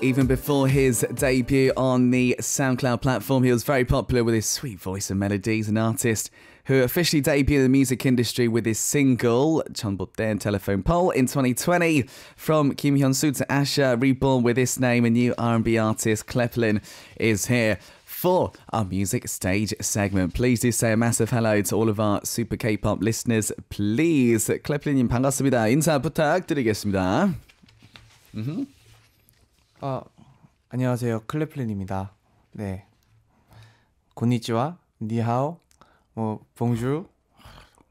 Even before his debut on the SoundCloud platform, he was very popular with his sweet voice and melodies, an artist who officially debuted in the music industry with his single Chonbotden Telephone Pole in 2020. From Kim Hyun Soo to Asha, reborn with this name, a new R&B artist, Kleplin, is here for our music stage segment. Please do say a massive hello to all of our super K-pop listeners. Please, Kleplin, 반갑습니다 반갑습니다. 인사 부탁드리겠습니다. Mm-hmm. 아, 안녕하세요. 클레플린입니다. 네. 고니치와 니하오 뭐 봉주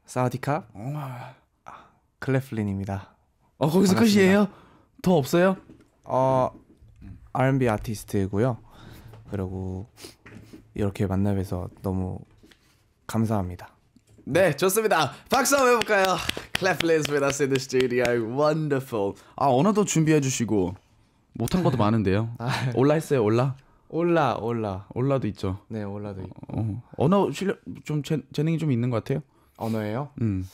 사우디카 아, 클레플린입니다. 어 거기서 끝이에요? 더 없어요? 어 R&B 아티스트고요. 그리고 이렇게 만나뵈서 너무 감사합니다. 네, 좋습니다. 박수 한번 해볼까요? Clap hands for us in the studio. Wonderful. 아, 언어도 준비해 주시고. 못한 것도 많은데요. 아, 네. 올라 했어요, 올라? 올라, 올라. 올라도 있죠. 네, 올라도 있고. 어, 어, 언어 실력 좀 재, 재능이 좀 있는 것 같아요. 언어예요? 음.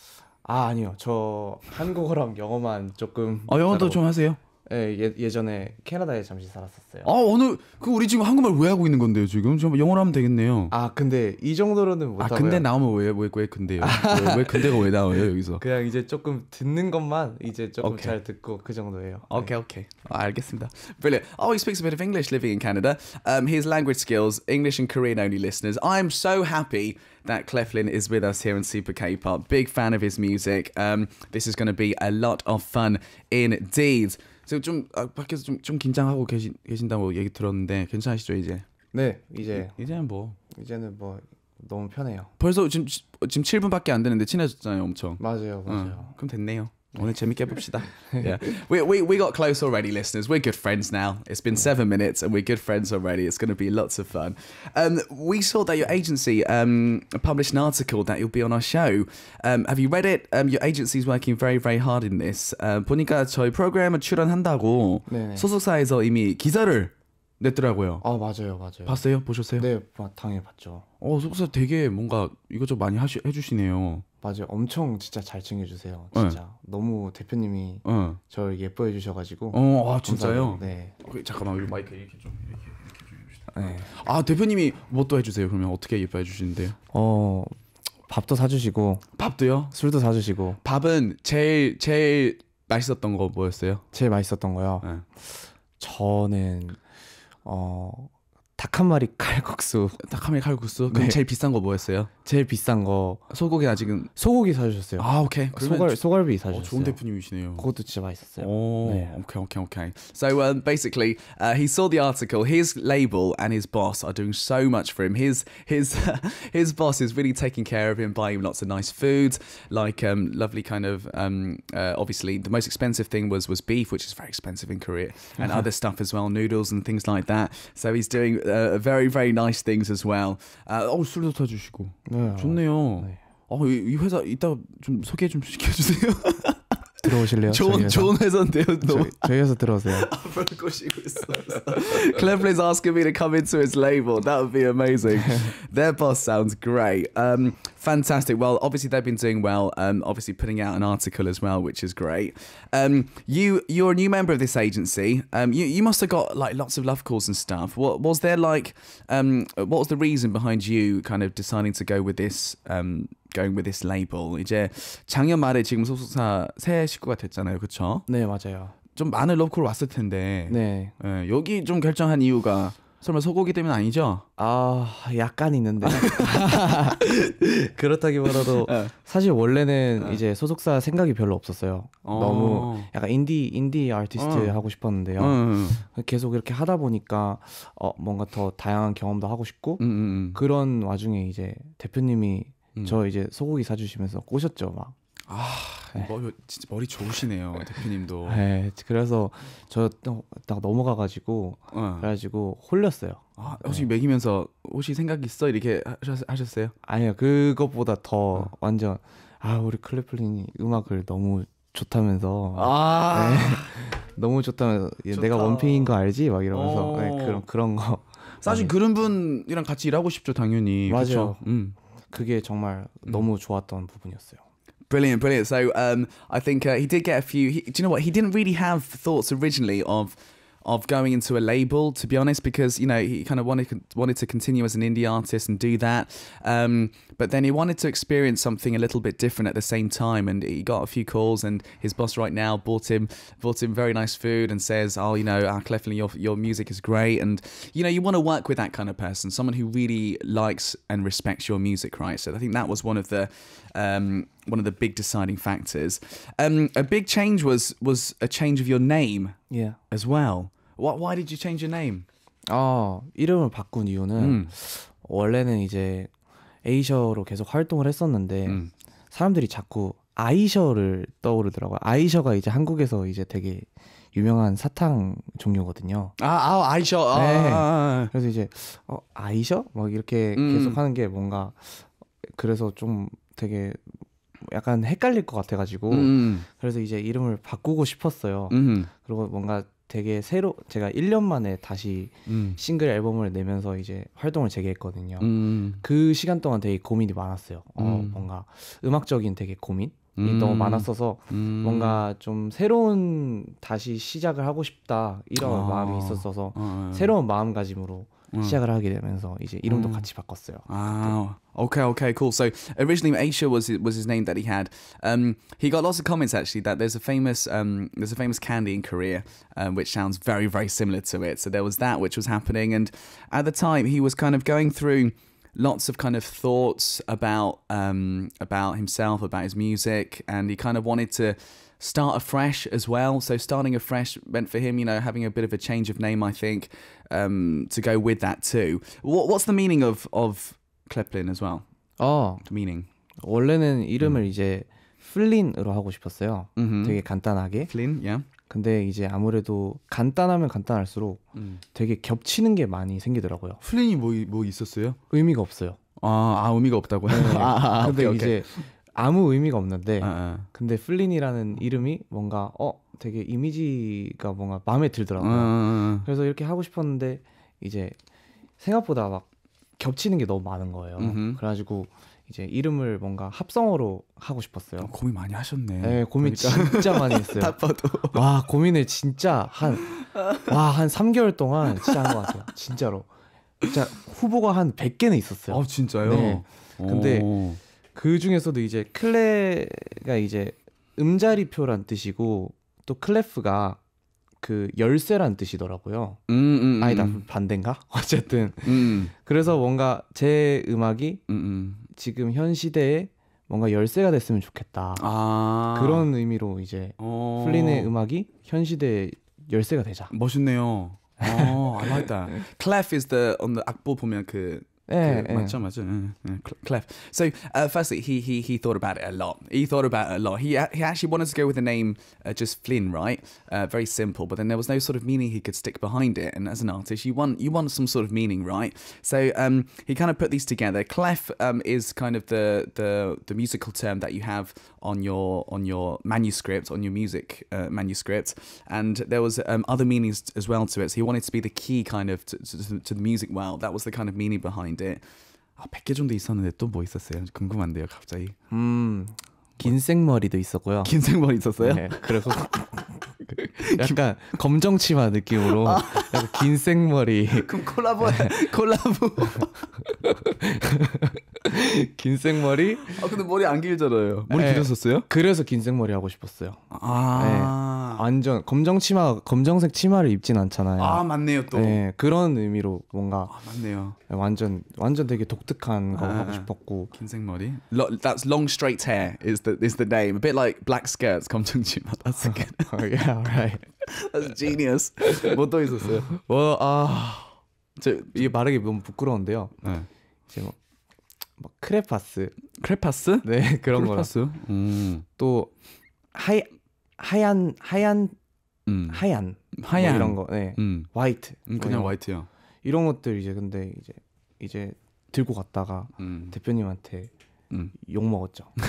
아 아니요, 저 한국어랑 영어만 조금. 아 영어도 따라고좀 하세요? 예, 예전에 캐나다에 잠시 살았었어요. 아 오늘 그 우리 지금 한국말 왜 하고 있는 건데요 지금? 좀 영어로 하면 되겠네요. 아 근데 이 정도로는 못하고요. 아 근데 나오면 왜왜 왜, 왜 근데요? 왜, 왜, 근데가 왜 나와요 여기서? 그냥 이제 조금 듣는 것만 이제 조금 okay. 잘 듣고 그 정도예요. 오케이 오케이 아, 알겠습니다. Brilliant. Oh, he speaks a bit of English living in Canada. Um, his language skills, English and Korean only listeners. I'm so happy that Cleflin is with us here in Super K-pop. Big fan of his music. Um, this is going to be a lot of fun indeed. 지금 좀 아, 밖에서 좀, 좀 긴장하고 계신 계신다고 얘기 들었는데 괜찮으시죠 이제? 네 이제 이, 제는뭐 이제는 뭐 너무 편해요. 벌써 지금 어, 지금 7분밖에 안 되는데 친해졌잖아요 엄청. 맞아요 맞아요. 어, 그럼 됐네요. 오늘 재밌게 봅시다. yeah. We, we, we got close already, listeners. We're good friends now. It's been seven minutes and we're good friends already. It's going to be lots of fun. Um, we saw that your agency um, published an article that you'll be on our show. Um, have you read it? Um, your agency's working very, very hard in this. Um, 보니까 저희 프로그램에 출연한다고 소속사에서 이미 기사를 냈더라고요. 아 맞아요, 맞아요. 봤어요, 보셨어요? 네, 당연히 봤죠. 어 속사 되게 뭔가 이것저것 많이 하시 해주시네요. 맞아요, 엄청 진짜 잘 챙겨주세요. 네. 진짜 네. 너무 대표님이 네. 저를 예뻐해 주셔가지고. 어, 아, 진짜요? 네. 어, 잠깐만 여기 마이크 이렇게 좀 이렇게 이렇게 좀 해주시다. 네. 아 대표님이 뭐 또 해주세요? 그러면 어떻게 예뻐해 주시는데어 밥도 사주시고. 밥도요? 술도 사주시고. 밥은 제일 제일 맛있었던 거 뭐였어요? 제일 맛있었던 거요. 네. 저는 어, 닭 한 마리 칼국수. 닭 한 마리 칼국수. 그럼 네. 제일 비싼 거 뭐였어요? 제일 비싼 거 소고기나 지금 소고기 사주셨어요. 아 오케이. 소갈 소갈비 사주셨어요. 어, 좋은 대표님이시네요. 그것도 진짜 맛있었어요. 오, 네. So um, basically, uh, he saw the article. His label and his boss are doing so much for him. His his his boss is really taking care of him, buying him lots of nice foods, like um, lovely kind of um, uh, obviously the most expensive thing was was beef, which is very expensive in Korea, and other stuff as well, noodles and things like that. So he's doing uh, very very nice things as well. Uh, oh, 술도 네, 좋네요. 네. 어, 이, 이 회사 이따 좀 소개 좀 시켜주세요. 들어오실래요? 좋은 좋은 회사인데요. 너무. 저희, 회사 들어오세요. 앞으로 꼬시고 있어. Clever is asking me to come into his label. That would be amazing. Their boss sounds great. Um, fantastic. Well, obviously they've been doing well. Um, obviously putting out an article as well, which is great. Um, you you're a new member of this agency. Um, you you must have got like lots of love calls and stuff. What was there like? Um, what was the reason behind you kind of deciding to go with this? Um going with this label. 이제 작년 말에 지금 소속사 새 식구가 됐잖아요, 그렇죠? 네, 맞아요. 좀 많은 러브 왔을 텐데. 네. 예, 여기 좀 결정한 이유가 설마 소고기 때문 아니죠? 아 약간 있는데 그렇다기보다도 예. 사실 원래는 네. 이제 소속사 생각이 별로 없었어요. 어. 너무 약간 인디 인디 아티스트 어. 하고 싶었는데요. 음, 음. 계속 이렇게 하다 보니까 어, 뭔가 더 다양한 경험도 하고 싶고 음, 음, 음. 그런 와중에 이제 대표님이 음. 저 이제 소고기 사주시면서 꼬셨죠 막. 아, 네. 머리, 진짜 머리 좋으시네요 대표님도. 네, 그래서 저 딱 넘어가가지고 어. 그래가지고 홀렸어요. 아, 예. 혹시 네. 먹이면서 혹시 생각 있어 이렇게 하셨, 어요 아니요, 그것보다 더 어. 완전 아 우리 클래플린이 음악을 너무 좋다면서. 아. 네. 너무 좋다면서 좋다. 내가 원픽인 거 알지? 막 이러면서 네, 그런 그런 거. 사실 그런 분이랑 같이 일하고 싶죠 당연히. 맞아요. 음. 그게 정말 너무 좋았던 부분이었어요. Brilliant, brilliant. So um, I think uh, he did get a few. He, do you know what? He didn't really have thoughts originally of of going into a label, to be honest, because you know he kind of wanted wanted to continue as an indie artist and do that, um, but then he wanted to experience something a little bit different at the same time, and he got a few calls, and his boss right now bought him bought him very nice food and says, oh, you know, ah, Cleflin, your your music is great, and you know you want to work with that kind of person, someone who really likes and respects your music, right? So I think that was one of the um, one of the big deciding factors. Um, a big change was was a change of your name. Yeah. As well. Why, why did you change your name? 아 이름을 바꾼 이유는 음. 원래는 이제 에이셔로 계속 활동을 했었는데 음. 사람들이 자꾸 아이셔를 떠오르더라고요. 아이셔가 이제 한국에서 이제 되게 유명한 사탕 종류거든요. 아, 아 아이셔. 아, 네. 아, 아. 그래서 이제 어, 아이셔 막 이렇게 음. 계속 하는 게 뭔가 그래서 좀 되게 약간 헷갈릴 것 같아가지고 음, 음. 그래서 이제 이름을 바꾸고 싶었어요. 음. 그리고 뭔가 되게 새로 제가 1년 만에 다시 음. 싱글 앨범을 내면서 이제 활동을 재개했거든요. 음. 그 시간 동안 되게 고민이 많았어요. 어, 음. 뭔가 음악적인 되게 고민. 이 너무 많았어서 뭔가 좀 새로운 다시 시작을 하고 싶다 이런 아. 마음이 있었어서 아, 네. 새로운 마음가짐으로 시작을 하게 되면서 이제 이름도 같이 바꿨어요. 아, okay, okay, cool. So originally Aisha was was his name that he had. Um, he got lots of comments actually that there's a famous um, there's a famous candy in Korea um, which sounds very very similar to it. So there was that which was happening, and at the time he was kind of going through lots of kind of thoughts about um, about himself, about his music, and he kind of wanted to start afresh as well. So starting afresh meant for him, you know, having a bit of a change of name, I think, um, to go with that too. What, what's the meaning of of Kleplin as well? 어, the meaning. 원래는 이름을 음. 이제 플린으로 하고 싶었어요. 음흠. 되게 간단하게. 플린, yeah. 근데 이제 아무래도 간단하면 간단할수록 음. 되게 겹치는 게 많이 생기더라고요. 플린이 뭐, 뭐 있었어요? 의미가 없어요. 아, 아 의미가 없다고요? 네. 아, 아, 근데 오케이, 오케이. 이제 아무 의미가 없는데 아, 아. 근데 플린이라는 이름이 뭔가 어 되게 이미지가 뭔가 마음에 들더라고요. 아, 그래서 이렇게 하고 싶었는데 이제 생각보다 막 겹치는 게 너무 많은 거예요. 음흠. 그래가지고 이제 이름을 뭔가 합성어로 하고 싶었어요. 어, 고민 많이 하셨네. 네, 고민 그러니까. 진짜 많이 했어요. 봐도. 와, 고민을 진짜 한, 와, 한 3개월 동안 진짜 한것 같아요. 진짜로. 진짜 후보가 한 100개는 있었어요. 아, 진짜요? 네. 근데 오. 그 중에서도 이제 클레가 이제 음자리표란 뜻이고 또 클레프가 그 열쇠란 뜻이더라고요. 음, 음, 음. 아니다 음. 반대인가? 어쨌든 음, 음. 그래서 뭔가 제 음악이 지금 현 시대에 뭔가 열쇠가 됐으면 좋겠다. 아~ 그런 의미로 이제 어. 플린의 음악이 현 시대에 열쇠가 되자. 멋있네요. 어, I like t is the on the 악보 보면 그 Yeah, yeah. Clef. So, uh, firstly, he he he thought about it a lot. He thought about it a lot. He he actually wanted to go with the name uh, just Flynn, right? Uh, very simple. But then there was no sort of meaning he could stick behind it. And as an artist, you want you want some sort of meaning, right? So um, he kind of put these together. Clef um, is kind of the the the musical term that you have on your on your manuscript on your music uh, manuscript. And there was um, other meanings as well to it. So he wanted to be the key kind of to, to, to the music world. That was the kind of meaning behind. 이제 아 100개 정도 있었는데 또 뭐 있었어요? 궁금한데요, 갑자기. 음. 긴 생머리도 있었고요. 긴 생머리 있었어요? 네, 그래서 약간 검정치마 느낌으로 아, 약간 긴 생머리. 그럼 콜라보 네. 콜라보. 긴 생머리. 아 근데 머리 안 길잖아요. 머리 네. 길었었어요? 그래서 긴 생머리 하고 싶었어요. 아. 네. 완전 검정 치마 검정색 치마를 입진 않잖아요. 아 맞네요 또. 네 그런 의미로 뭔가. 아 맞네요. 네, 완전 완전 되게 독특한 거 아, 하고 싶었고. 긴 생머리. That's long straight hair is the is the name. A bit like black skirts 검정 치마. That's good. Oh, yeah right. That's genius. 뭐 또 있었어요? 뭐, 아, 저 이게 말하기 너무 부끄러운데요. 네. 이제 뭐, 뭐 크레파스. 크레파스? 네, 그런 거랑. 크레파스? 음. 또 하이 하얀 하얀 음. 하얀 뭐 하얀 뭐 이런 거. 네. 음. 화이트. 음, 그냥 뭐 화이트요. 이런 것들 이제 근데 이제 이제 들고 갔다가 음. 대표님한테 음. 욕 먹었죠.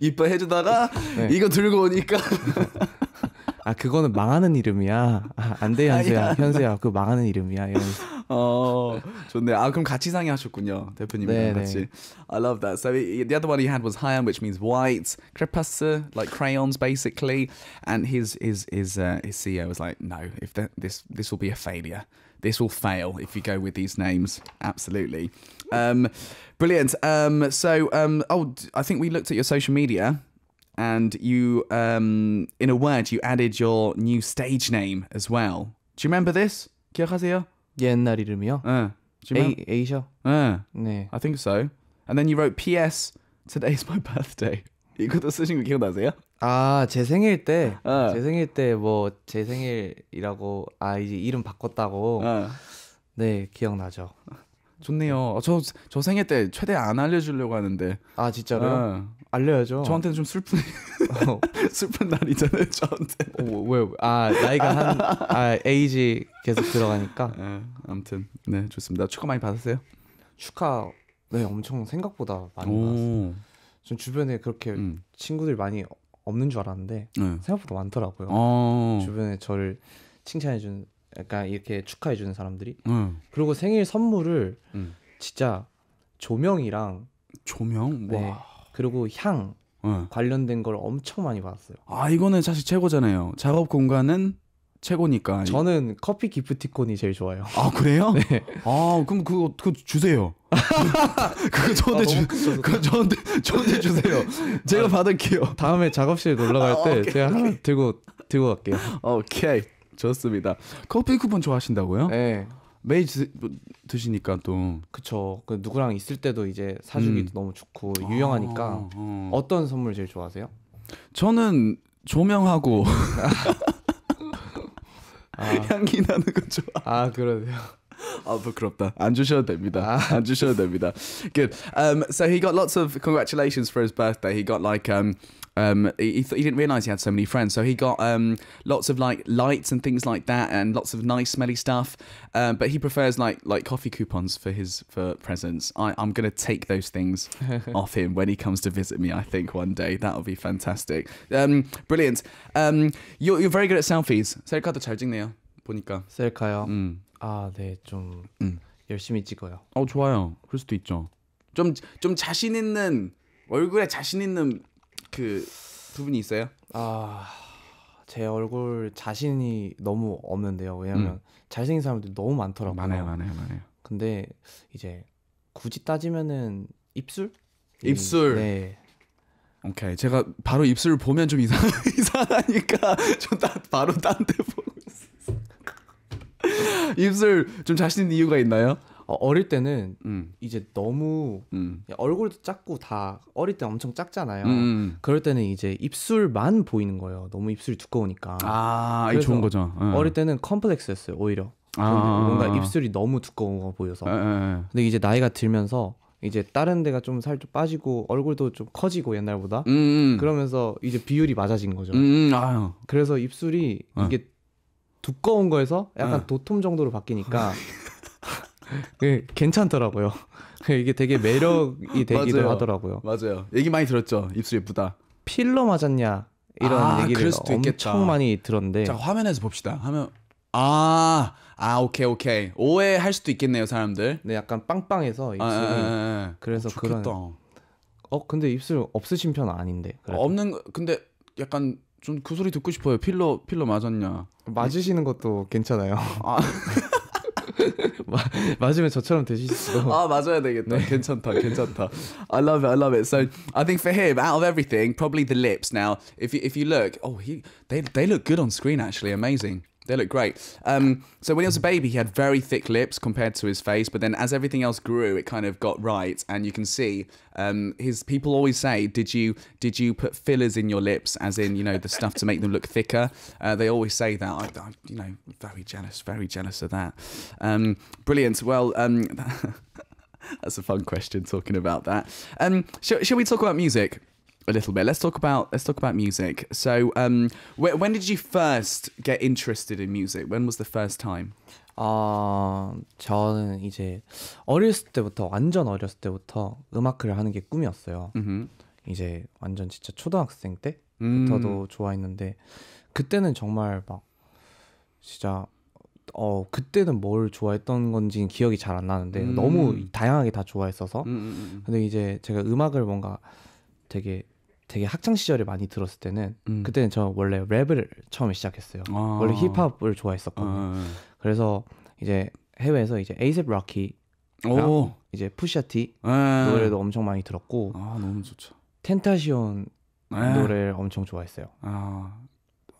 이뻐해주다가 네. 이거 들고 오니까 아 그거는 망하는 이름이야. 아, 안돼 현수야, 현수야 망하는 이름이야. 이러면서. 어, 좋네. 아 그럼 같이 상의하셨군요, 대표님이랑 네, 같이. 네. I love that. So the other one he had was hayan, which means white, crepuscle, like crayons, basically. And his his his uh, his CEO was like, no, if that, this this will be a failure. This will fail if you go with these names. Absolutely. Um, brilliant. Um, so um, oh, I think we looked at your social media. and you, um, in a word, you added your new stage name as well. Do you remember this? 기억하세요? 옛날 이름이요? Uh, do you remember? A- Asia? Uh, 네. I think so. And then you wrote P.S. Today's my birthday. 이것도 쓰신 거 기억나세요? 아, 제 생일 때, 어. 제 생일 때뭐제 생일이라고 아 이제 이름 바꿨다고. 어. 네, 기억나죠. 좋네요. 저저 저 생일 때 최대 안 알려주려고 하는데. 아 진짜로요? 어. 알려야죠. 저한테는 좀 슬픈 어. 슬픈 날이잖아요. 저한테. 어, 뭐, 왜? 아 나이가 한 아, 에이지 계속 들어가니까. 네, 아무튼 네 좋습니다. 축하 많이 받았어요? 축하 네 엄청 생각보다 많이 받았어요. 전 주변에 그렇게 음. 친구들 많이 없는 줄 알았는데 네. 생각보다 많더라고요. 오. 어. 주변에 저를 칭찬해 주 약간 이렇게 축하해 주는 사람들이. 음. 그리고 생일 선물을 음. 진짜 조명이랑 조명 네. 와. 그리고 향 어. 관련된 걸 엄청 많이 받았어요. 아 이거는 사실 최고잖아요. 작업 공간은 최고니까. 저는 커피 기프티콘이 제일 좋아요. 아 그래요? 네. 아 그럼 그거 그 주세요. 그거 저한테 아, 그거 저한테 저한테 주세요. 제가 아, 받을게요. 다음에 작업실 놀러 갈때 아, 제가 하나 들고 들고 갈게요. 오케이 좋습니다. 커피 쿠폰 좋아하신다고요? 네. 매일 드, 드시니까 또 그쵸 그 누구랑 있을 때도 이제 사주기도 음. 너무 좋고 유용하니까 아, 어. 어. 어떤 선물 제일 좋아하세요? 저는 조명하고 아. 향기 나는 거 좋아. 아 그러세요. 아 부끄럽다. 안 주셔도 됩니다. 안 주셔도 됩니다. Good. Um, so he got lots of congratulations for his birthday. He got like um, um, he, he didn't realize he had so many friends. So he got um, lots of like lights and things like that, and lots of nice smelly stuff. Um, but he prefers like like coffee coupons for his for presents. I, I'm gonna take those things off him when he comes to visit me. I think one day that'll be fantastic. Um, brilliant. Um, you're you're very good at selfies. 셀카도 잘 찍네요. 보니까. 셀카요. 음. 아, 네, 좀 음. 열심히 찍어요. 어, 좋아요. 그럴 수도 있죠. 좀좀 자신 있는 얼굴에 자신 있는 그두 분이 있어요? 아, 제 얼굴 자신이 너무 없는데요. 왜냐면 음. 잘생긴 사람들 너무 많더라고요. 많아요, 많아요, 많아요. 근데 이제 굳이 따지면은 입술? 입술. 네. 오케이. 제가 바로 입술 보면 좀 이상 이상하니까 저 바로 딴 데 보고 입술 좀 자신 있는 이유가 있나요? 어, 릴 때는 음. 이제 너무 음. 얼굴도 작고 다 어릴 때 엄청 작잖아요. 음, 음. 그럴 때는 이제 입술만 보이는 거예요. 너무 입술이 두꺼우니까. 아, 이 좋은 거죠. 네. 어릴 때는 컴플렉스였어요. 오히려 아. 뭔가 입술이 너무 두꺼워 보여서. 에, 예, 예, 근데 이제 나이가 들면서 이제 다른 데가 좀 살 좀 빠지고 얼굴도 좀 커지고 옛날보다 음, 음. 그러면서 이제 비율이 맞아진 거죠. 그래서 입술이 어. 이게 두꺼운 거에서 약간 응. 도톰 정도로 바뀌니까 어. 예, 괜찮더라고요. 이게 되게 매력이 되기도 맞아요. 하더라고요. 맞아요. 얘기 많이 들었죠. 입술 예쁘다. 필러 맞았냐 이런 아, 얘기를 엄청 있겠다. 많이 들었는데. 자 화면에서 봅시다. 화면 아, 아, 오케이, 오케이. 오해할 수도 있겠네요, 사람들. 네, 약간 빵빵해서 아, 입술이. 아, 에, 에, 에. 그래서 어, 그런. 어, 근데 입술 없으신 편 아닌데. 그래도. 없는 근데 약간 좀그 소리 듣고 싶어요. 필러 필러 맞았냐? 맞으시는 것도 괜찮아요. 아. 맞으면 저처럼 되실 수도. 아 맞아야 되겠다. 네. 괜찮다, 괜찮다. I love it, I love it. So I think for him, out of everything, probably the lips. Now, if you, if you look, oh, he they they look good on screen actually, amazing. They look great. Um, so when he was a baby, he had very thick lips compared to his face, but then as everything else grew, it kind of got right, and you can see um, his people always say, "Did you did you put fillers in your lips, as in you know the stuff to make them look thicker?" Uh, they always say that. I, I, you know, very jealous, very jealous of that. Um, brilliant. Well. Um, that's a fun question talking about that. Um, shall we talk about music? a little bit. Let's talk about let's talk about music. So, um, wh- when did you first get interested in music? When was the first time? 아, 저는 이제 어렸을 때부터 완전 어렸을 때부터 음악을 하는 게 꿈이었어요. 음흠. 이제 완전 진짜 초등학생 때부터도 음. 좋아했는데 그때는 정말 막 진짜 어 그때는 뭘 좋아했던 건지 기억이 잘 안 나는데 음. 너무 다양하게 다 좋아했어서 음, 음, 음, 음. 근데 이제 제가 음악을 뭔가 되게 되게 학창 시절에 많이 들었을 때는 음. 그때는 저 원래 랩을 처음에 시작했어요. 아. 원래 힙합을 좋아했었거든요. 아. 아, 아. 그래서 이제 해외에서 이제 에이셉 락키 이제 푸샤티 예. 노래도 엄청 많이 들었고 아 너무 좋죠. 텐타시온 에 예. 노래를 엄청 좋아했어요. 아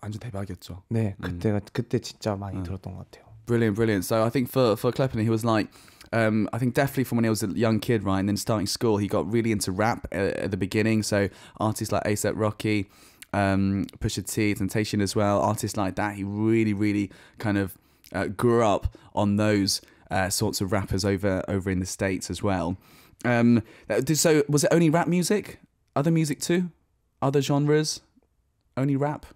완전 대박이었죠. 네, 음. 그때가 음. 그때 진짜 많이 음. 들었던 것 같아요. Brilliant, brilliant. So I think for for Clapton, he was like um, I think definitely from when he was a young kid, right, and then starting school, he got really into rap at, uh, at the beginning. So artists like ASAP Rocky, um, Pusha T, Temptation as well, artists like that, he really, really kind of uh, grew up on those uh, sorts of rappers over over in the states as well. Um, uh, so was it only rap music? Other music too? Other genres? Only rap?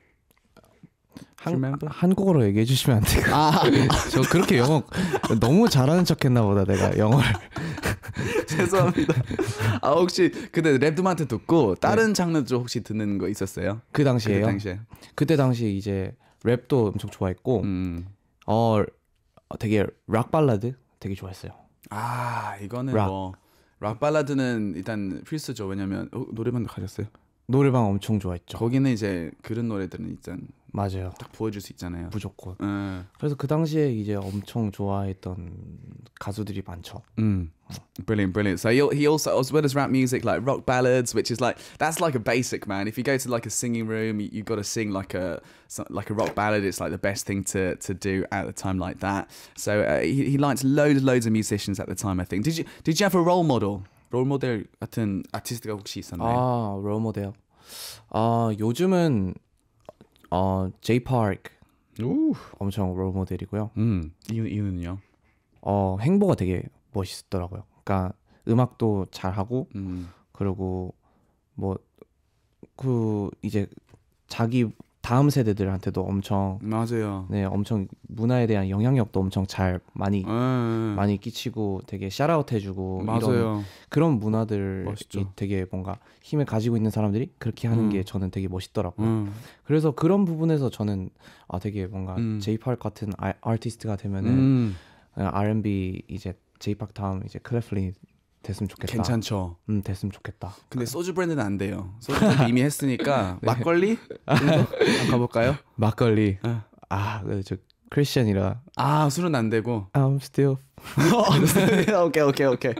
한, 한국어로 얘기해 주시면 안 돼요? 아, 저 그렇게 영어 너무 잘하는 척했나 보다 내가 영어를. 죄송합니다. 아 혹시 그때 랩드마트 듣고 다른 네. 장르 쪽 혹시 듣는 거 있었어요? 그 당시에요? 그 당시에. 그때 당시 이제 랩도 엄청 좋아했고 음. 어, 어 되게 락 발라드 되게 좋아했어요. 아 이거는 락. 뭐. 락 발라드는 일단 필수죠. 왜냐면 어, 노래방 가셨어요? 노래방 엄청 좋아했죠. 거기는 이제 그런 노래들은 일단 맞아요. 딱 보여줄 수 있잖아요. 무조건. 네. 그래서 그 당시에 이제 엄청 좋아했던 가수들이 많죠. 음. Brilliant, brilliant. So he, he also, as well as rap music, like rock ballads, which is like that's like a basic man. If you go to like a singing room, you, you got to sing like a like a rock ballad. It's like the best thing to to do at a time like that. So uh, he, he liked loads, loads of musicians at the time. I think. Did you did you have a role model? 롤모델 같은 아티스트가 혹시 있었나요? 아 롤모델 아 요즘은 어 제이파크 엄청 롤모델이고요. 음 이유 이유는요? 어 행보가 되게 멋있더라고요. 그러니까 음악도 잘 하고 음. 그리고 뭐 그 이제 자기 다음 세대들한테도 엄청 맞아요. 네, 엄청 문화에 대한 영향력도 엄청 잘 많이 에, 예, 에. 예. 많이 끼치고 되게 샤라웃 해주고 맞아요. 이런 그런 문화들이 멋있죠. 되게 뭔가 힘을 가지고 있는 사람들이 그렇게 하는 음. 게 저는 되게 멋있더라고요. 음. 그래서 그런 부분에서 저는 아 되게 뭔가 제이팝 음. 같은 아, 아티스트가 되면은 음. 아, R&B 이제 제이팝 다음 이제 클래플린 됐으면 좋겠다. 괜찮죠. 음, 됐으면 좋겠다. 근데 소주 브랜드는 안 돼요. 소주 브랜드 이미 했으니까 네. 막걸리 한번 가볼까요? 막걸리. 어. 아, 저 크리스천이라. 아, 술은 안 되고. I'm still. okay, okay, okay.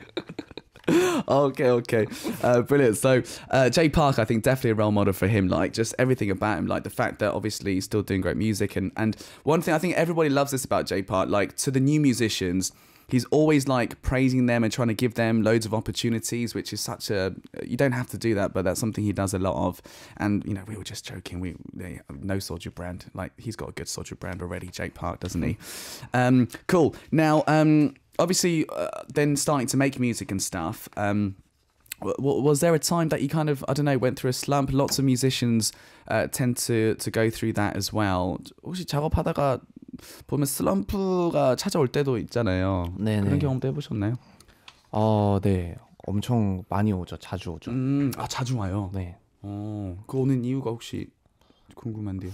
okay, okay. Uh, brilliant. So, uh, Jay Park, I think, definitely a role model for him. Like, just everything about him, like the fact that obviously he's still doing great music. And, and one thing I think everybody loves this about Jay Park, like, to the new musicians, he's always like praising them and trying to give them loads of opportunities, which is such a you don't have to do that, but that's something he does a lot of. And you know, we were just joking. We they, no Soldier Brand, like he's got a good Soldier Brand already, Jake Park, doesn't he? Um, cool. Now, um, obviously, uh, then starting to make music and stuff. Um, was there a time that you kind of I don't know went through a slump? Lots of musicians uh, tend to to go through that as well. 보면 슬럼프가 찾아올 때도 있잖아요. 네네. 그런 네. 경험도 해보셨나요? 어, 네. 엄청 많이 오죠. 자주 오죠. 음, 아 자주 와요. 네. 어, 그 오는 이유가 혹시 궁금한데요.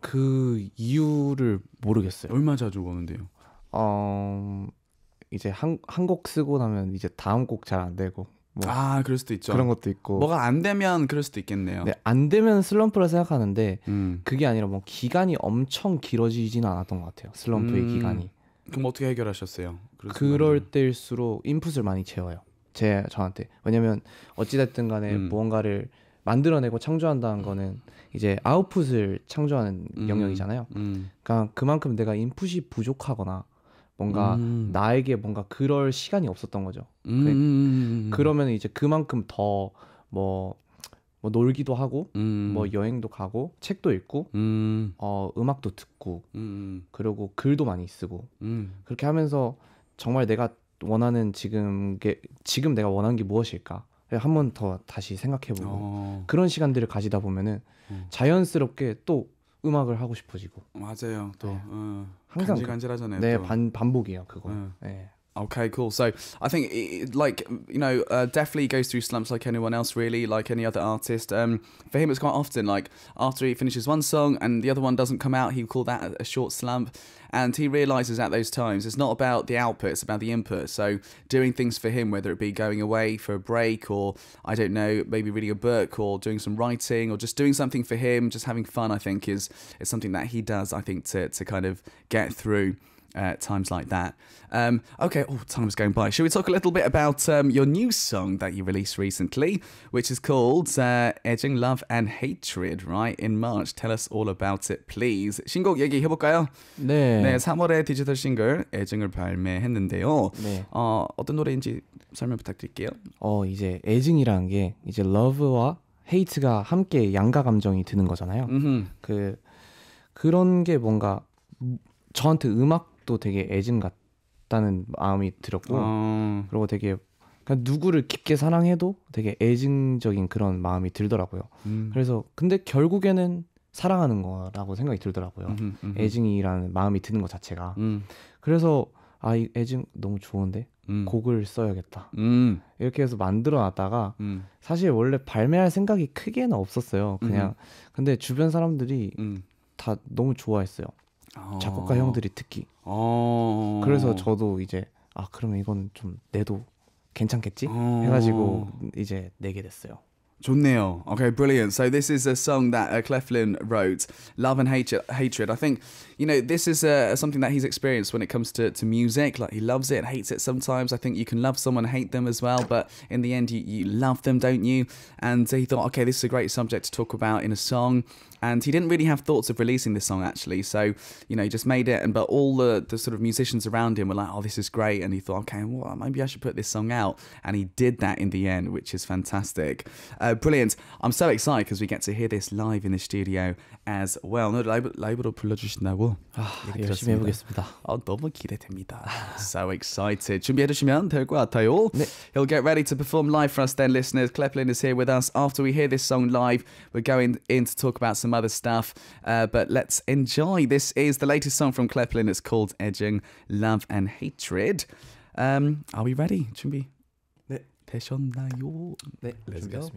그 이유를 모르겠어요. 얼마 자주 오는데요? 어, 이제 한 한 곡 쓰고 나면 이제 다음 곡 잘 안 되고 뭐 아, 그럴 수도 있죠. 그런 것도 있고. 뭐가 안 되면 그럴 수도 있겠네요. 네, 안 되면 슬럼프라 생각하는데 음. 그게 아니라 뭐 기간이 엄청 길어지지는 않았던 것 같아요. 슬럼프의 음. 기간이. 그럼 어떻게 해결하셨어요? 그럴 때일수록 인풋을 많이 채워요. 제 저한테. 왜냐면 어찌 됐든 간에 음. 무언가를 만들어내고 창조한다는 음. 거는 이제 아웃풋을 창조하는 음. 영역이잖아요. 음. 그러니까 그만큼 내가 인풋이 부족하거나 뭔가 음. 나에게 뭔가 그럴 시간이 없었던 거죠. 음. 그래, 음, 음, 음. 그러면 이제 그만큼 더 뭐 뭐 놀기도 하고 음. 뭐 여행도 가고 책도 읽고 음. 어 음악도 듣고 음. 그리고 글도 많이 쓰고 그렇게 하면서 정말 내가 원하는 지금 게 지금 내가 원하는 게 무엇일까 한번 더 다시 생각해보고 어. 그런 시간들을 가지다 보면은 자연스럽게 또 음악을 하고 싶어지고 맞아요 또 네. 어. 항상 간질 간질하잖아요. 네, 반 반복이에요 그거. 네. 네. Okay, cool. So I think, it, like you know, uh, definitely goes through slumps like anyone else, really, like any other artist. Um, for him, it's quite often like after he finishes one song and the other one doesn't come out, he call that a short slump, and he realizes at those times it's not about the output, it's about the input. So doing things for him, whether it be going away for a break or I don't know, maybe reading a book or doing some writing or just doing something for him, just having fun, I think is is something that he does. I think to to kind of get through uh, times like that. Um, okay, oh, time's going by. Should we talk a little bit about um, your new song that you released recently, which is called uh, Edging Love and Hatred, right? In March. Tell us all about it, please. 신곡 얘기해볼까요? 네. 네, 3월에 디지털 싱글 애증을 발매했는데요. 네. 어, 어떤 노래인지 설명 부탁드릴게요. 어, 이제 애증이라는 게 이제 love와 hate가 함께 양가 감정이 드는 거잖아요. 음흠. 그 그런 게 뭔가 저한테 음악 또 되게 애증 같다는 마음이 들었고 어. 그리고 되게 그냥 누구를 깊게 사랑해도 되게 애증적인 그런 마음이 들더라고요. 음. 그래서 근데 결국에는 사랑하는 거라고 생각이 들더라고요. 음흠, 음흠. 애증이라는 마음이 드는 것 자체가. 음. 그래서 아, 이 애증 너무 좋은데 음. 곡을 써야겠다. 음. 이렇게 해서 만들어 놨다가 음. 사실 원래 발매할 생각이 크게는 없었어요. 그냥 음. 근데 주변 사람들이 다 너무 좋아했어요. 작곡가 형들이 특히. 어. 그래서 저도 이제 아 그러면 이건 좀 내도 괜찮겠지 어. 해가지고 이제 내게 됐어요. 좋네요. Okay, brilliant. So this is a song that uh, Cleflin wrote, "Love and Hatred." Hatred. I think you know this is uh, something that he's experienced when it comes to, to music. Like he loves it, hates it sometimes. I think you can love someone, hate them as well, but in the end, you, you love them, don't you? And he thought, okay, this is a great subject to talk about in a song and he didn't really have thoughts of releasing this song actually so you know he just made it and but all the, the sort of musicians around him were like oh this is great and he thought okay well maybe i should put this song out and he did that in the end which is fantastic uh, brilliant i'm so excited because we get to hear this live in the studio as well no 라이브로 불러주신다고 열심히 해보겠습니다 너무 기대됩니다 so excited 준비해주시면 될것 같아요 네. he'll get ready to perform live for us then listeners Kleplin is here with us after we hear this song live we're going in to talk about some some other stuff. Uh, but let's enjoy. This is the latest song from Cleplin. It's called Edging Love and Hatred. Um, are we ready? 준비 네. 되셨나요? 네, Let's Go.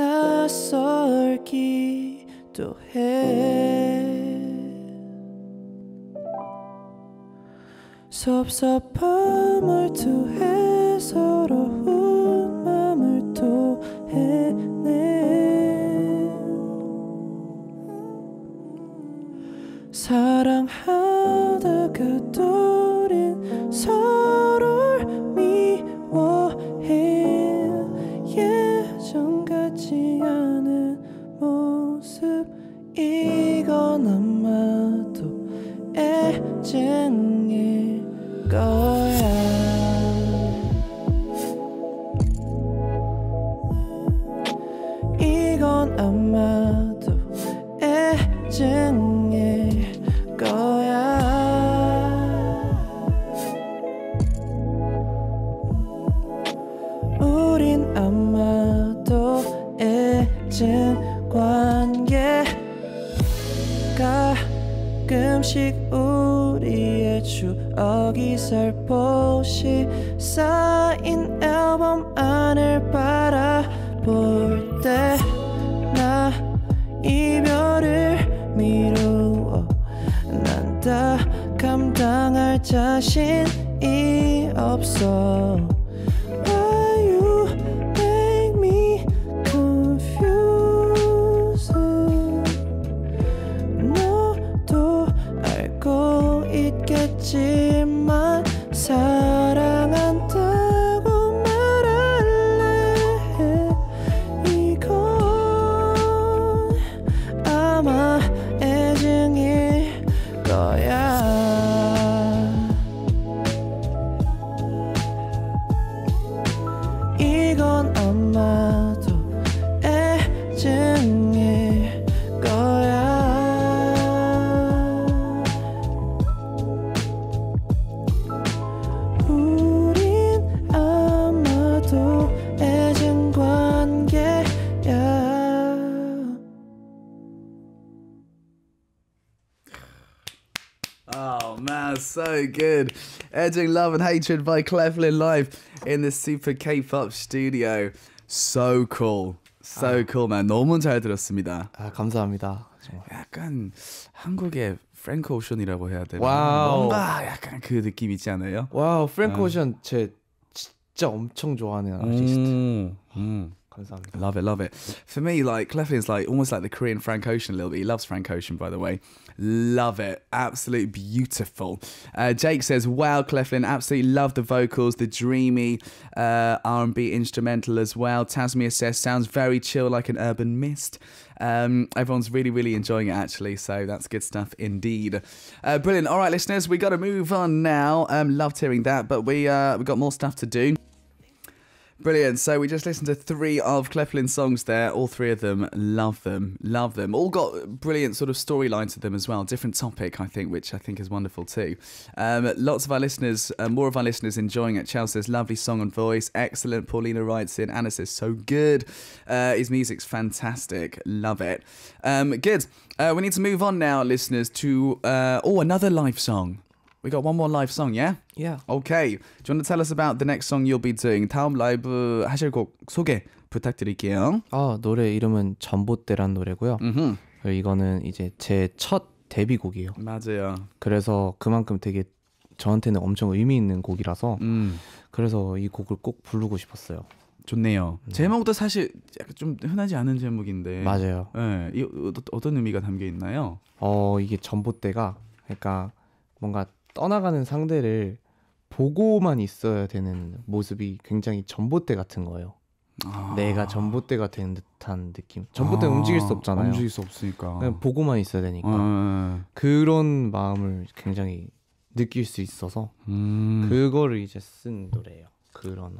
나설기도해 섭섭함을 투해 서러운 맘을 또 해내 사랑하다가 떨린 사建议。so good. Edging Love and Hatred by Clevelin live in the Super K-Pop studio. So cool. So ah. cool, man. 너무 잘 들었습니다. 아, 감사합니다. 정말. 약간 한국의 프랭크 오션이라고 해야 되나? 와우. 뭔가 약간 그 느낌 있지 않아요? 와우, 프랭크 오션 제 진짜 엄청 좋아하는 아티스트. 음, 감사합니다. Love it, love it. For me, like Cleflin's like almost like the Korean Frank Ocean a little bit. He loves Frank Ocean, by the way. Love it. Absolutely beautiful. Uh, Jake says, wow, Cleflin, absolutely love the vocals, the dreamy uh, R&B instrumental as well. Tasmia says, sounds very chill like an urban mist. Um, everyone's really, really enjoying it actually. So that's good stuff indeed. Uh, brilliant. All right, listeners, we got to move on now. Um, loved hearing that, but we uh, we got more stuff to do. Brilliant. So we just listened to three of Cleflin's songs there. All three of them, love them, love them. All got brilliant sort of storyline to them as well. Different topic, I think, which I think is wonderful too. Um, lots of our listeners, uh, more of our listeners enjoying it. Chelsea's lovely song and voice. Excellent. Paulina writes in. Anna says, so good. Uh, his music's fantastic. Love it. Um, good. Uh, we need to move on now, listeners, to, uh, oh, another live song. We got one more live song, yeah? Yeah. Okay. Do you want to tell us about the next song you'll be doing? 다음 라이브 하실 곡 소개 부탁드릴게요. 아, 노래 이름은 전봇대란 노래고요. m m 이거는 이제 제 첫 데뷔곡이에요. 맞아요. 그래서 그만큼 되게 저한테는 엄청 의미 있는 곡이라서 음. 그래서 이 곡을 꼭 부르고 싶었어요. 좋네요. 음. 제목도 사실 약간 좀 흔하지 않은 제목인데 맞아요. 네, 이 어, 어떤 의미가 담겨 있나요? 어 이게 전봇대가 그러니까 뭔가 떠나가는 상대를 보고만 있어야 되는 모습이 굉장히 전봇대 같은 거예요. 아... 내가 전봇대가 되는 듯한 느낌. 전봇대 아... 움직일 수 없잖아요. 움직일 수 없으니까. 그냥 보고만 있어야 되니까. 음... 그런 마음을 굉장히 느낄 수 있어서 음... 그거를 이제 쓴 노래예요. 그런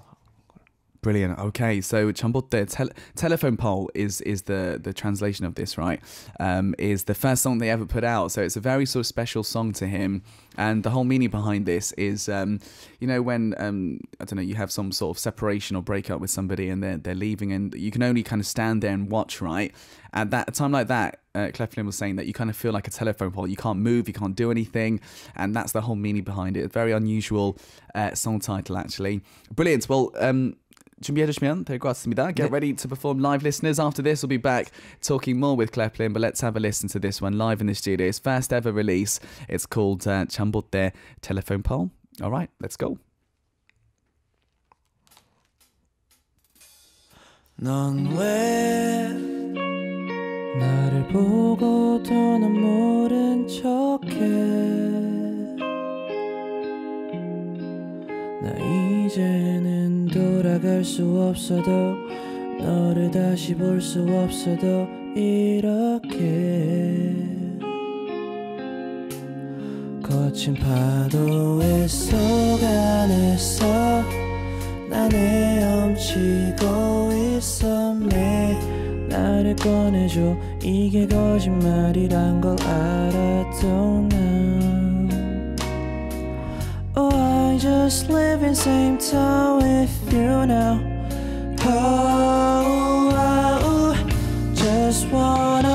Brilliant. Okay, so Chambote tel- telephone pole is is the the translation of this, right? Um, is the first song they ever put out, so it's a very sort of special song to him. And the whole meaning behind this is, um, you know, when um, I don't know, you have some sort of separation or breakup with somebody, and they're they're leaving, and you can only kind of stand there and watch, right? At that a time like that, uh, Cleflin was saying that you kind of feel like a telephone pole. You can't move, you can't do anything, and that's the whole meaning behind it. Very unusual uh, song title, actually. Brilliant. Well. Um, 준비해 주시면 같습니다. Get ready to perform live listeners. After this, we'll be back talking more with Kleplin, but let's have a listen to this one live in the studio. It's first ever release. It's called uh, Chambotte Telephone Pole. All right, let's go. 넌왜 나를 보고도 난 모른 척해 나 이제는 돌아갈 수 없어도 너를 다시 볼 수 없어도 이렇게 거친 파도에 속아내서 난 헤엄치고 있었네 나를 꺼내줘 이게 거짓말이란 걸알았던난 just live in same town with you now. Oh, oh, oh just wanna.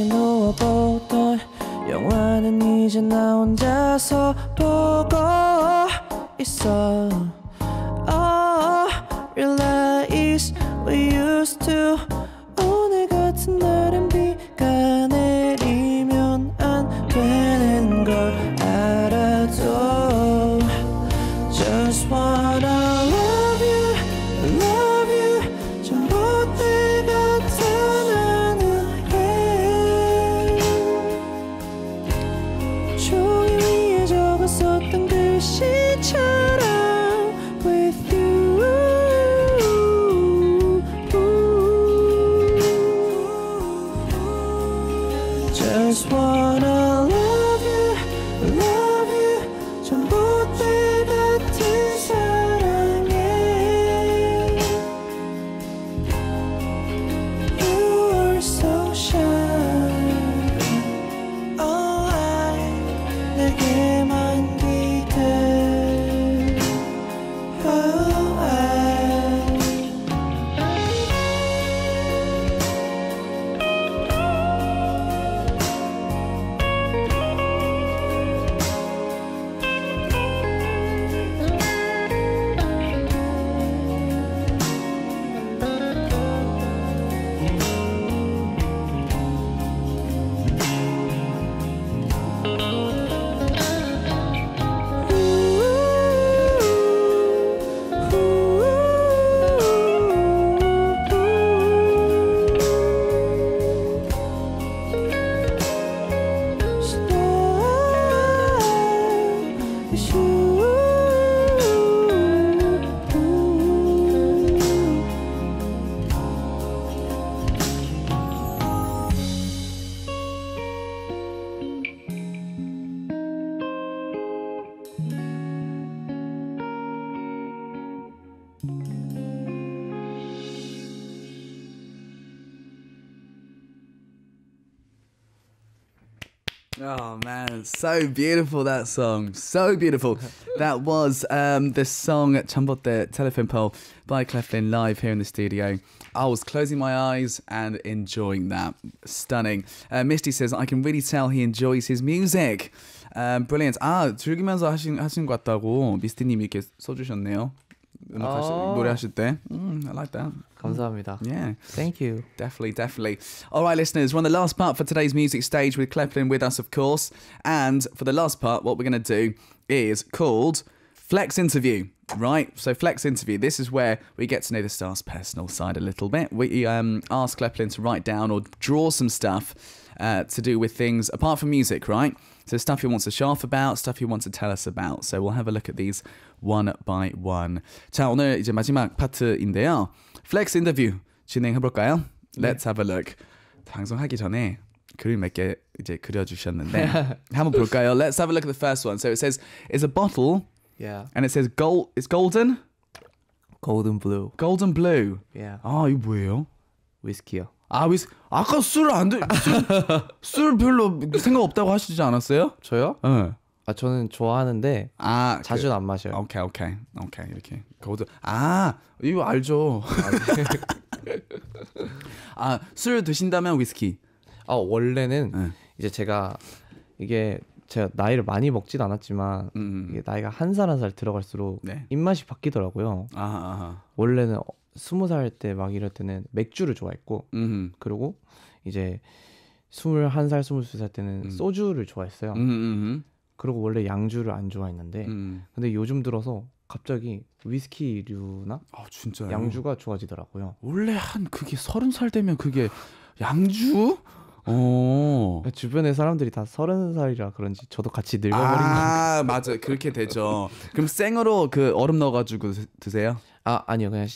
같이 누워보던 영화는 이제 나 혼자서 보고 있어 Oh, 어, realize we used to So beautiful that song. So beautiful. That was um, the song the Telephone Pole by Cleflin live here in the studio. I was closing my eyes and enjoying that. Stunning. Uh, Misty says, I can really tell he enjoys his music. Um, brilliant. Ah, 즐기면서 하신, 하신 것 같다고 미스티님이 이렇게 써주셨네요 oh. 노래하실 때. Mm, I like that. 감사합니다. Yeah. Thank you. Definitely, definitely. All right, listeners, we're on the last part for today's music stage with Kleplin with us, of course. And for the last part, what we're going to do is called Flex Interview. Right, so flex interview. This is where we get to know the star's personal side a little bit. We um, ask Kleplin to write down or draw some stuff uh, to do with things apart from music, right? So stuff he wants to show off about, stuff he wants to tell us about. So we'll have a look at these one by one. 자, 오늘 이제 마지막 파트인데요. Flex interview 진행해 볼까요? Let's have a look. 방송하기 전에 그림 몇 개 이제 그려 주셨는데 한번 볼까요? Let's have a look at the first one. So it says it's a bottle. Yeah. And it says gold it's golden. Golden blue. Golden blue. Yeah. 아, 이거 뭐예요? 위스키요. 아, 왜, 아까 술을안 돼. 술, 술 별로 생각 없다고 하시지 않았어요? 저요? 예. 아, 저는 좋아하는데 아, 자주 그, 안 마셔요. 오케이, 오케이. 오케이. 이렇게. 그것도 아, 이거 알죠. 아, 술 드신다면 위스키. 아, 원래는 네. 이제 제가 이게 제가 나이를 많이 먹진 않았지만 음. 음, 음. 이게 나이가 한 살 한 살 들어갈수록 네. 입맛이 바뀌더라고요. 아 원래는 스무 살 때 막 이럴 때는 맥주를 좋아했고 음흠. 그리고 이제 스물한 살 스물두 살 때는 음. 소주를 좋아했어요. 음음 그리고 원래 양주를 안 좋아했는데 음. 근데 요즘 들어서 갑자기 위스키류나 아, 진짜요? 양주가 좋아지더라고요. 원래 한 그게 서른 살 되면 그게 양주? 어. 주변에 사람들이 다 서른 살이라 그런지 저도 같이 아, 늙어버린 아 맞아 그렇게 되죠. 그럼 생으로 그 얼음 넣어가지고 드세요? 아 아니요 그냥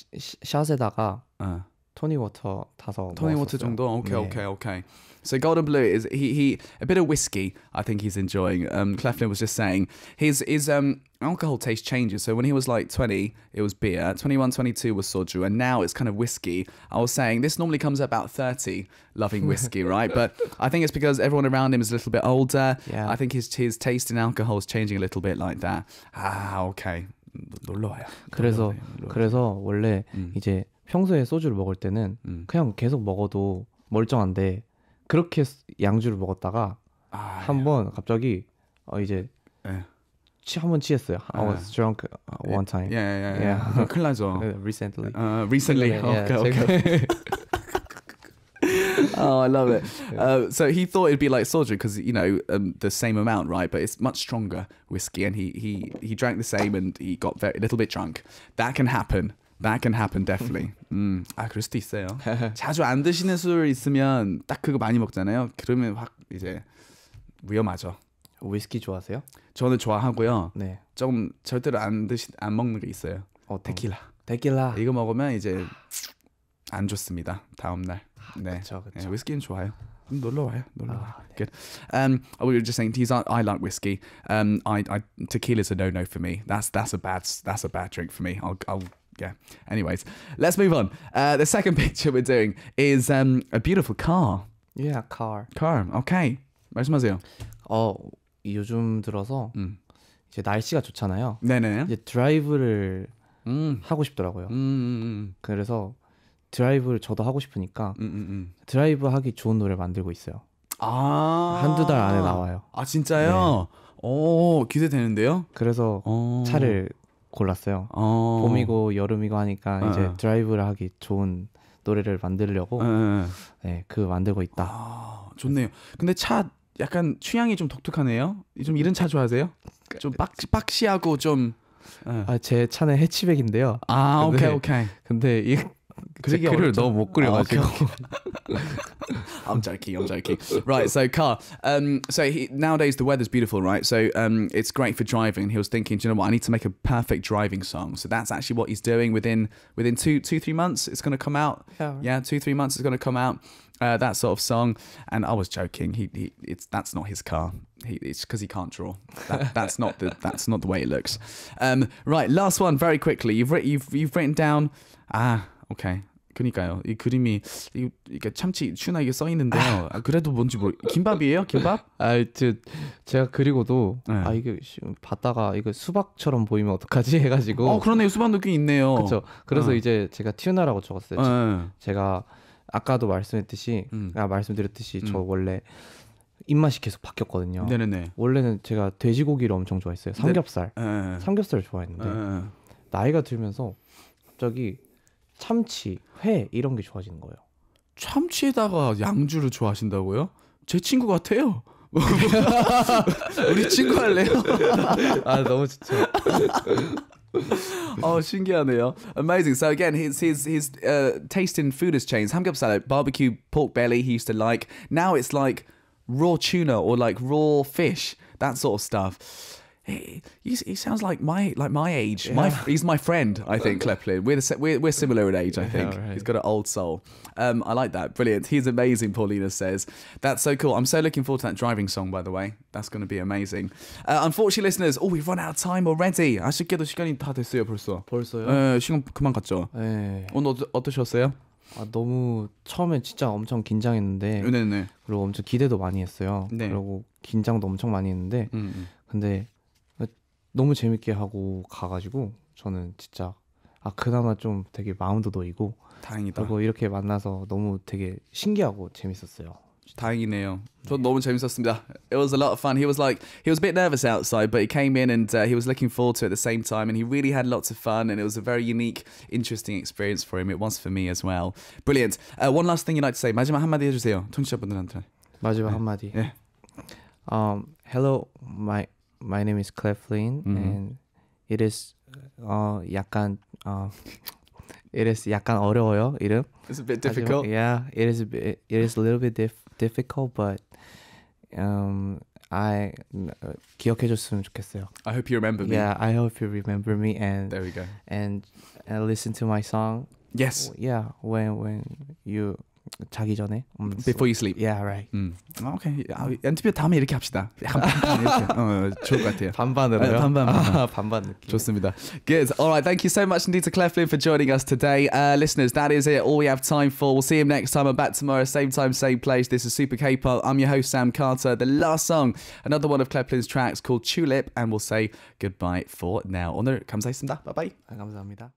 샷에다가 어. 토니 워터 타서 토니 워터 정도. Okay, okay, okay. So Golden Blue is he he a bit of whiskey. I think he's enjoying. Um, Cleflin was just saying his his um alcohol taste changes. So when he was like 20, it was beer. 21, 22 was soju, and now it's kind of whiskey. I was saying this normally comes at about 30, loving whiskey, right? But I think it's because everyone around him is a little bit older. Yeah. I think his his taste in alcohol is changing a little bit like that. Ah, okay, 놀러 와요. 그래서 놀러 와요, 그래서 원래 음. 이제 평소에 소주를 먹을 때는 음. 그냥 계속 먹어도 멀쩡한데 그렇게 양주를 먹었다가 아, 한번 예. 갑자기 어 이제 에. 예. 취 한번 취했어요. I was 예. drunk uh, one time. 예, 예, 예. 그 큰일 나죠. 네, recently. Uh, recently. 네, 네. 오케이. okay, okay. oh, I love it. Yeah. Uh, so he thought it'd be like soju because you know um, the same amount, right? But it's much stronger whiskey, and he he he drank the same, and he got very, a little bit drunk. That can happen. That can happen definitely. 음, 아 그럴 수도 있어요. 자주 안 드시는 술 있으면 딱 그거 많이 먹잖아요. 그러면 확 이제 위험하죠. 위스키 좋아하세요? 저는 좋아하고요. 네. 좀 절대로 안 드시 안 먹는 게 있어요. 어, 테킬라. 테킬라. 이거 먹으면 이제 안 좋습니다. 다음 날. 네. 그쵸, 그쵸. 네, 위스키는 좋아요. 놀러 와요. 놀러 와요. 아, 네. Good. Um, oh, we were just saying, teas. I, I like whiskey. Um, I, I tequila's a no-no for me. That's that's a bad that's a bad drink for me. I'll, I'll yeah. Anyways, let's move on. Uh, the second picture we're doing is um a beautiful car. Yeah, car. Car. Okay. 말씀하세요. 어 요즘 들어서 음. 이제 날씨가 좋잖아요. 네네. 이제 드라이브를 음. 하고 싶더라고요. 음, 음, 음. 그래서 드라이브를 저도 하고 싶으니까 음, 음, 음, 드라이브 하기 좋은 노래 만들고 있어요. 아 한두 달 안에 나와요. 아 진짜요? 네. 오 기대되는데요. 그래서 오. 어. 차를 골랐어요. 오. 어. 봄이고 여름이고 하니까 네. 이제 드라이브를 하기 좋은 노래를 만들려고 네, 네그 네, 만들고 있다. 아, 좋네요. 근데 차 약간 취향이 좀 독특하네요. 좀 이런 차 좋아하세요? 좀 그 빡시, 빡시하고 좀. 네. 아제 차는 해치백인데요. 아 근데, 오케이 오케이. 근데 이 너무 못 그려가지고. okay, I'm joking. I'm joking. Right. So, Carl. Um, so he, nowadays the weather's beautiful, right? So um, it's great for driving. He was thinking, do you know what? I need to make a perfect driving song. So that's actually what he's doing. Within within two two three months, it's going to come out. Oh. Yeah, two three months, it's going to come out. Uh, that sort of song. And I was joking. He, he it's that's not his car. He, it's because he can't draw. That, that's not the that's not the way it looks. Um, right. Last one, very quickly. You've written you've you've written down. Ah, 오케이. 그니까요. 이 그림이 이, 이게 참치 추나 이게 써 있는데요. 아. 아, 그래도 뭔지 모르. 뭐, 김밥이에요? 김밥? 아, 저 제가 그리고도 네. 아 이게 봤다가 이거 수박처럼 보이면 어떡하지 해가지고. 어, 그러네요. 수박 느낌 있네요. 그렇죠. 그래서 어. 이제 제가 튜나라고 적었어요. 어, 제가 아까도 말씀했듯이 음. 아 말씀드렸듯이 음. 저 원래 입맛이 계속 바뀌었거든요. 네네네. 원래는 제가 돼지고기를 엄청 좋아했어요. 삼겹살. 네. 네. 삼겹살을 좋아했는데 네. 나이가 들면서 갑자기 참치, 회 이런 게 좋아지는 거예요. 참치에다가 양주를 좋아하신다고요? 제 친구 같아요. 우리 친구 할래요? 아 너무 좋죠. oh, 신기하네요. Amazing. So again, his his his uh, taste in food has changed. Hamgyeopsal, barbecue pork belly he used to like. Now it's like raw tuna or like raw fish, that sort of stuff. he, he sounds like my like my age. Yeah. My, he's my friend, I think. Kleplin. We're, the, we're we're similar in age, I think. Yeah, right. He's got an old soul. Um, I like that. Brilliant. He's amazing. Paulina says that's so cool. I'm so looking forward to that driving song. By the way, that's going to be amazing. Uh, unfortunately, listeners, oh, we've run out of time already. 아쉽게도 시간이 다 됐어요 벌써. 벌써요? 네, 시간 그만 갔죠. 네. 오늘 어, 어떠셨어요? 아 너무 처음에 진짜 엄청 긴장했는데 네네. 그리고 엄청 기대도 많이 했어요. 네. 그리고 긴장도 엄청 많이 했는데 음, 음. 근데 너무 재밌게 하고 가가지고 저는 진짜 아 그나마 좀 되게 마음도 놓이고 다행이다. 그리고 이렇게 만나서 너무 되게 신기하고 재밌었어요. 다행이네요. 저 너무 재밌었습니다. It was a lot of fun. He was like he was a bit nervous outside, but he came in and uh, he was looking forward to it at the same time, and he really had lots of fun, and it was a very unique, interesting experience for him. It was for me as well. Brilliant. Uh, one last thing you'd like to say. 마지막 한마디 해주세요. 청취자분들한테. 마지막 네. 한마디. 네. Um, hello, my my name is Clef Lin, mm-hmm. and it uh, 어 uh, it is 약간 어려워요 이름. It's a bit difficult. 하지만, yeah, it is a bit, it is a little bit dif- difficult, but um, I uh, 좋겠어요. I hope you remember me. Yeah, I hope you remember me, and there we go. And, and uh, listen to my song. Yes. Yeah, when when you 자기 전에. 음, Before you sleep. Yeah, right. 음. 오케이. 아, 엔트비 다음에 이렇게 합시다. 약간 반반 이렇게. 어, 좋을 것 같아요. 반반으로요? 아, 반반. 반반. 아, 반반 느낌. 좋습니다. Good. All right. Thank you so much indeed to Cleflin for joining us today. Uh, listeners, that is it. All we have time for. We'll see him next time. I'm back tomorrow. Same time, same place. This is Super K-Pop. I'm your host, Sam Carter. The last song, another one of Cleflin's tracks called Tulip. And we'll say goodbye for now. 오늘 감사했습니다. Bye-bye. 감사합니다.